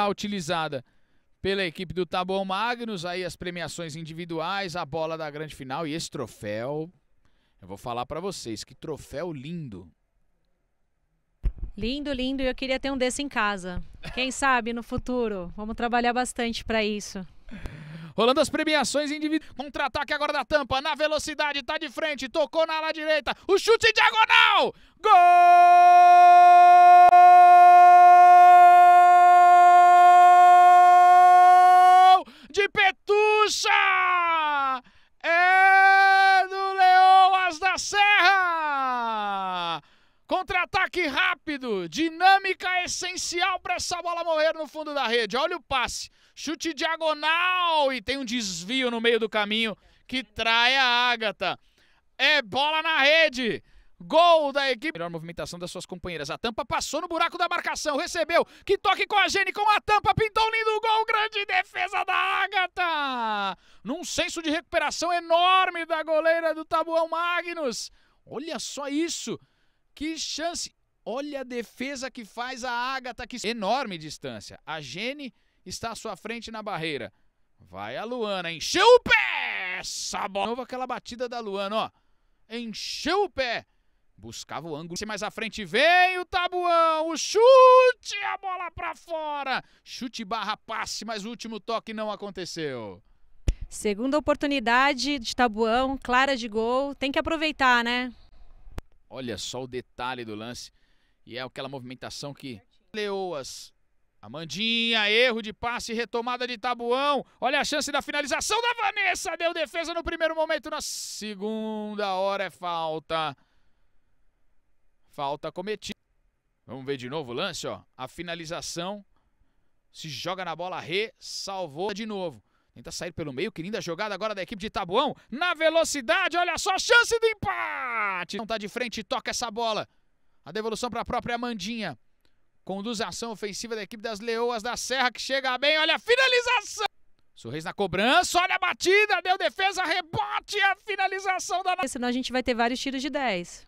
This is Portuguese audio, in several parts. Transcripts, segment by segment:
Tá utilizada pela equipe do Taboão Magnus, aí as premiações individuais, a bola da grande final e esse troféu. Eu vou falar para vocês que troféu lindo. Lindo, lindo, e eu queria ter um desse em casa. Quem sabe no futuro. Vamos trabalhar bastante para isso. Rolando as premiações individuais. Contra-ataque agora da tampa. Na velocidade, tá de frente. Tocou na ala direita. O chute diagonal. Gol! Justiça é do Leoas da Serra. Contra-ataque rápido, dinâmica essencial para essa bola morrer no fundo da rede. Olha o passe, chute diagonal e tem um desvio no meio do caminho que trai a Ágata. É bola na rede. Gol da equipe. Melhor movimentação das suas companheiras. A tampa passou no buraco da marcação, recebeu. Que toque com a Gene, com a tampa, pintou lindo gol. Grande defesa da num senso de recuperação enorme da goleira do Tabuão Magnus. Olha só isso. Que chance. Olha a defesa que faz a Agatha. Que enorme distância. A Gene está à sua frente na barreira. Vai a Luana. Encheu o pé. Essa bola. Novo aquela batida da Luana, ó. Encheu o pé. Buscava o ângulo. Mais à frente vem o Tabuão. O chute. A bola para fora. Chute barra passe, mas o último toque não aconteceu. Segunda oportunidade de Tabuão, clara de gol, tem que aproveitar, né? Olha só o detalhe do lance. E é aquela movimentação que Leoas. Amandinha, erro de passe, retomada de Tabuão. Olha a chance da finalização da Vanessa. Deu defesa no primeiro momento, na segunda hora é falta. Falta cometida. Vamos ver de novo o lance, ó. A finalização se joga na bola, re, salvou de novo. Tenta sair pelo meio, querendo a jogada agora da equipe de Tabuão. Na velocidade, olha só, chance de empate! Não tá de frente, toca essa bola. A devolução para a própria Mandinha. Conduz a ação ofensiva da equipe das Leoas da Serra, que chega bem, olha a finalização! Sorriso na cobrança, olha a batida, deu defesa, rebote, a finalização da... Senão a gente vai ter vários tiros de 10.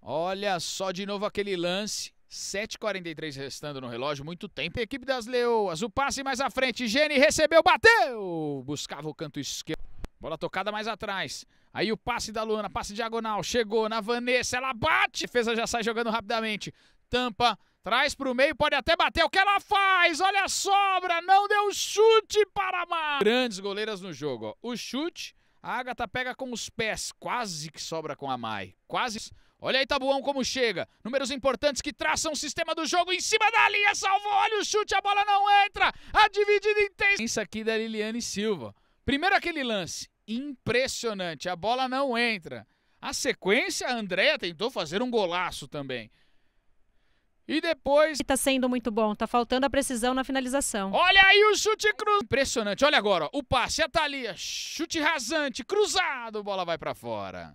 Olha só de novo aquele lance. 7h43 restando no relógio, muito tempo. Equipe das Leoas, o passe mais à frente. Gene recebeu, bateu! Buscava o canto esquerdo. Bola tocada mais atrás. Aí o passe da Luana, passe diagonal. Chegou na Vanessa, ela bate. Feza já sai jogando rapidamente. Tampa, traz o meio, pode até bater. O que ela faz? Olha a sobra, não deu chute para a Grandes goleiras no jogo. Ó. O chute, a Agatha pega com os pés. Quase que sobra com a Mai. Quase. Olha aí Tabuão como chega. Números importantes que traçam o sistema do jogo em cima da linha. Salvou, olha o chute, a bola não entra. A dividida intensa aqui da Liliane Silva. Primeiro aquele lance. Impressionante, a bola não entra. A sequência, a Andrea tentou fazer um golaço também. E depois. Tá sendo muito bom, tá faltando a precisão na finalização. Olha aí o chute cruz. Impressionante, olha agora, ó, o passe, a Thalia, chute rasante, cruzado, bola vai para fora.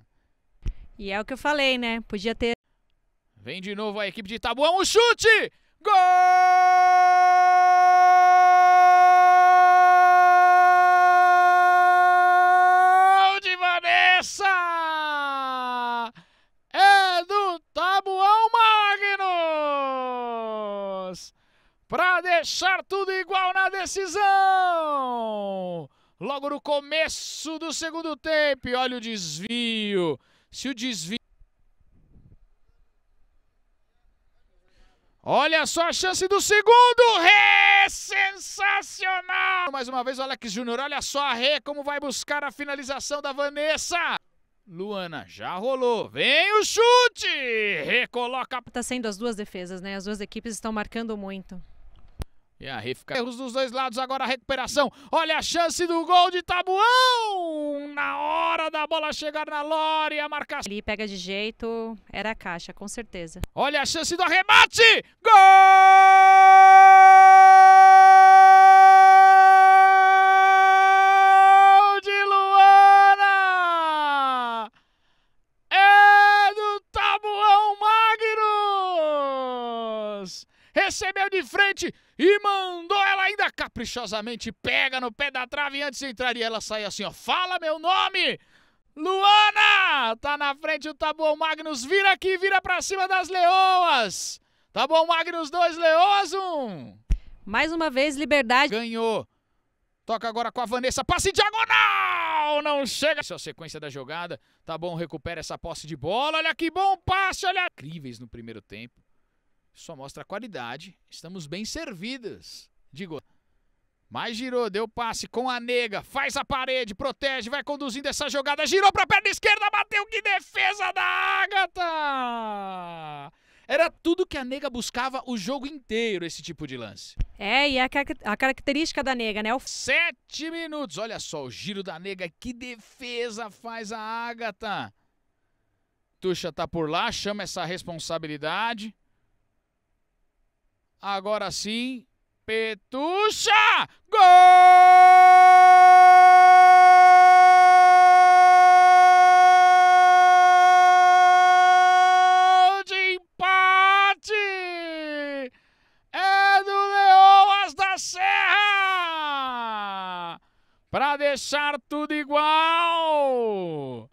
E é o que eu falei, né? Podia ter. Vem de novo a equipe de Tabuão, o chute! Gol de Vanessa! É do Tabuão Magnus! Para deixar tudo igual na decisão! Logo no começo do segundo tempo, olha o desvio. Se o desvio. Olha só a chance do segundo! re Sensacional! Mais uma vez, o Alex Júnior. Olha só a re como vai buscar a finalização da Vanessa. Luana, já rolou. Vem o chute! Recoloca. Tá sendo as duas defesas, né? As duas equipes estão marcando muito. E a fica... Erros dos dois lados, agora a recuperação. Olha a chance do gol de Tabuão! Na hora da bola chegar na Lore, a marcação. Ele pega de jeito, era a caixa, com certeza. Olha a chance do arremate! Gol! recebeu de frente e mandou ela ainda caprichosamente, pega no pé da trave antes de entrar e ela sai assim, ó, fala meu nome! Luana! Tá na frente o Taboão tá Magnus, vira aqui, vira pra cima das Leoas! Taboão tá Magnus 2, Leoas 1! Um. Mais uma vez, Liberdade. Ganhou. Toca agora com a Vanessa, passe diagonal! Não chega! Essa é a sequência da jogada. Tá bom, recupera essa posse de bola. Olha que bom passe, olha. Incríveis no primeiro tempo. Só mostra a qualidade. Estamos bem servidos. Digo. Mas girou, deu passe com a nega, faz a parede, protege, vai conduzindo essa jogada, girou para a perna esquerda, bateu, que defesa da Agatha! Era tudo que a nega buscava o jogo inteiro, esse tipo de lance. É, e é a, a característica da nega, né? O... Sete minutos, olha só o giro da nega, que defesa faz a Agatha! Tuxa tá por lá, chama essa responsabilidade. Agora sim, Petucha! Gol! de empate é da Serra para deixar tudo igual.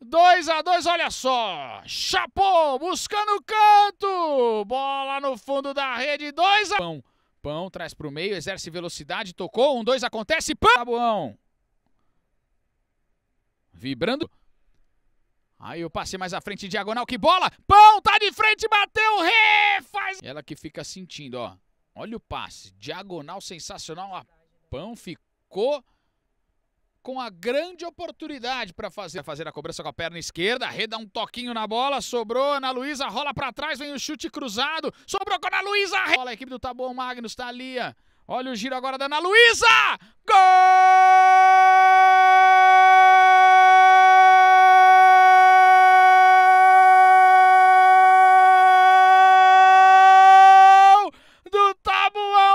2 a 2, olha só. Chapou buscando o canto. Bola no fundo da rede. dois a Pão. Pão traz para o meio, exerce velocidade, tocou. Um, dois, acontece. Pão. Tabuão. Vibrando. Aí o passe mais à frente, diagonal, que bola! Pão, tá de frente, bateu, ré, faz... Ela que fica sentindo, ó. Olha o passe, diagonal sensacional, a Pão ficou com a grande oportunidade para fazer, fazer a cobrança com a perna esquerda, reda um toquinho na bola, sobrou, Ana Luísa rola para trás, vem o chute cruzado, sobrou com a Ana Luísa, bola a equipe do Taboão Magnus, tá ali, olha o giro agora da Ana Luísa, gol! do Taboão!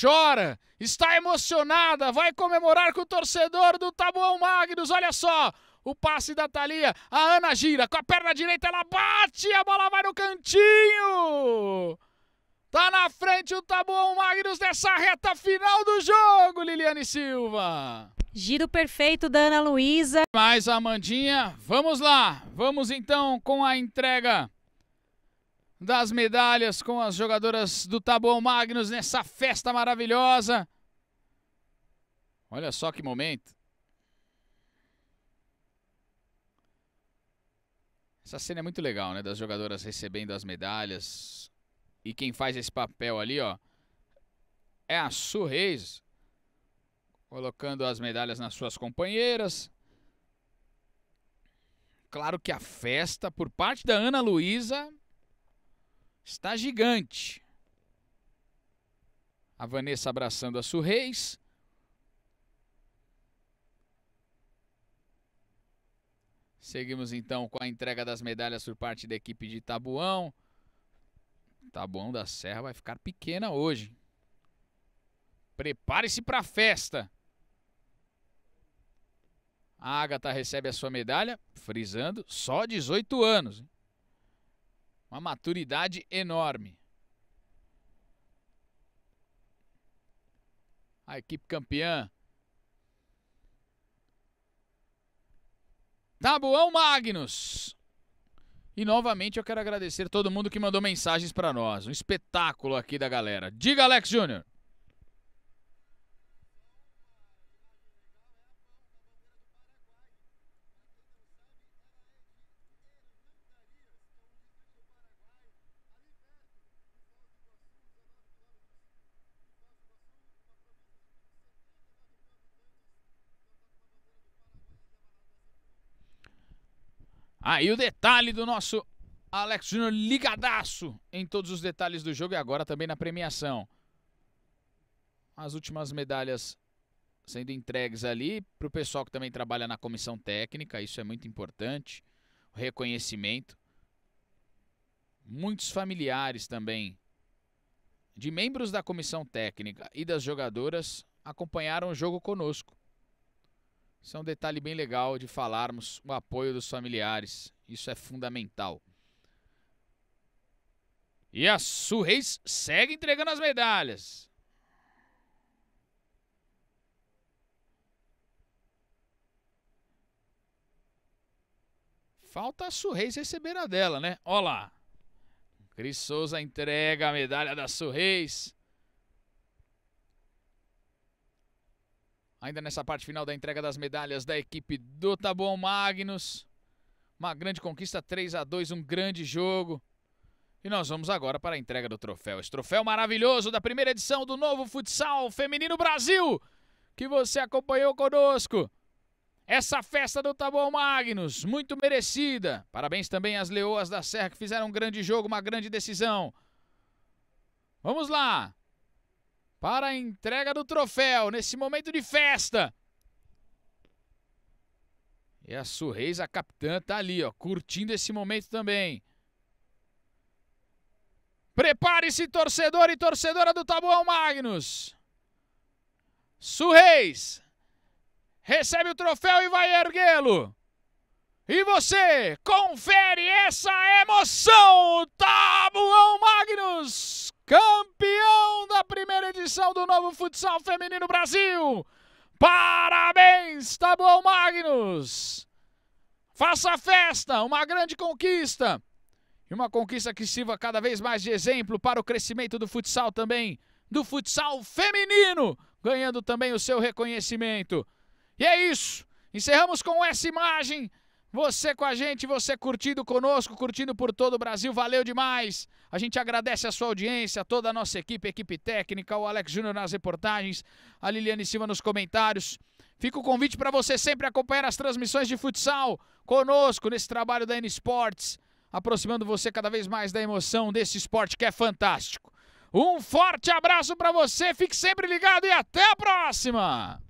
chora, está emocionada, vai comemorar com o torcedor do Taboão Magnus. Olha só, o passe da Thalia. A Ana gira com a perna direita, ela bate, a bola vai no cantinho. Tá na frente o Taboão Magnus nessa reta final do jogo, Liliane Silva. Giro perfeito da Ana Luísa. Mais a Amandinha. Vamos lá, vamos então com a entrega das medalhas com as jogadoras do Taboão Magnus nessa festa maravilhosa. Olha só que momento. Essa cena é muito legal, né? Das jogadoras recebendo as medalhas. E quem faz esse papel ali, ó, é a Su Reis, colocando as medalhas nas suas companheiras. Claro que a festa, por parte da Ana Luísa, está gigante. A Vanessa abraçando a Surreis. Seguimos então com a entrega das medalhas por parte da equipe de Tabuão. Tabuão da Serra vai ficar pequena hoje. Prepare-se para a festa. A Agatha recebe a sua medalha, frisando, só 18 anos uma maturidade enorme. A equipe campeã. Tabuão tá Magnus. E novamente eu quero agradecer todo mundo que mandou mensagens para nós. Um espetáculo aqui da galera. Diga, Alex Júnior. Aí o detalhe do nosso Alex Júnior ligadaço em todos os detalhes do jogo e agora também na premiação. As últimas medalhas sendo entregues ali para o pessoal que também trabalha na comissão técnica, isso é muito importante. O reconhecimento. Muitos familiares também de membros da comissão técnica e das jogadoras acompanharam o jogo conosco. Isso é um detalhe bem legal de falarmos o apoio dos familiares. Isso é fundamental. E a Surreis segue entregando as medalhas. Falta a Surreis receber a dela, né? Olha lá. Cris Souza entrega a medalha da Surreis. Ainda nessa parte final da entrega das medalhas da equipe do Taboão tá Magnus. Uma grande conquista, 3 a 2 um grande jogo. E nós vamos agora para a entrega do troféu. Esse troféu maravilhoso da primeira edição do novo Futsal Feminino Brasil, que você acompanhou conosco. Essa festa do Taboão tá Magnus, muito merecida. Parabéns também às Leoas da Serra que fizeram um grande jogo, uma grande decisão. Vamos lá! para a entrega do troféu nesse momento de festa. E a Surreis, a capitã, tá ali, ó, curtindo esse momento também. Prepare-se, torcedor e torcedora do Tabuão Magnus. Surreis recebe o troféu e vai erguê-lo. E você confere essa emoção, Tabuão Magnus campeão da primeira edição do novo Futsal Feminino Brasil. Parabéns, Taboão Magnus! Faça festa, uma grande conquista. E uma conquista que sirva cada vez mais de exemplo para o crescimento do futsal também, do futsal feminino, ganhando também o seu reconhecimento. E é isso. Encerramos com essa imagem você com a gente, você curtindo conosco, curtindo por todo o Brasil, valeu demais. A gente agradece a sua audiência, toda a nossa equipe, equipe técnica, o Alex Júnior nas reportagens, a Liliane Silva nos comentários. Fica o convite para você sempre acompanhar as transmissões de futsal conosco nesse trabalho da N Sports, aproximando você cada vez mais da emoção desse esporte que é fantástico. Um forte abraço para você, fique sempre ligado e até a próxima!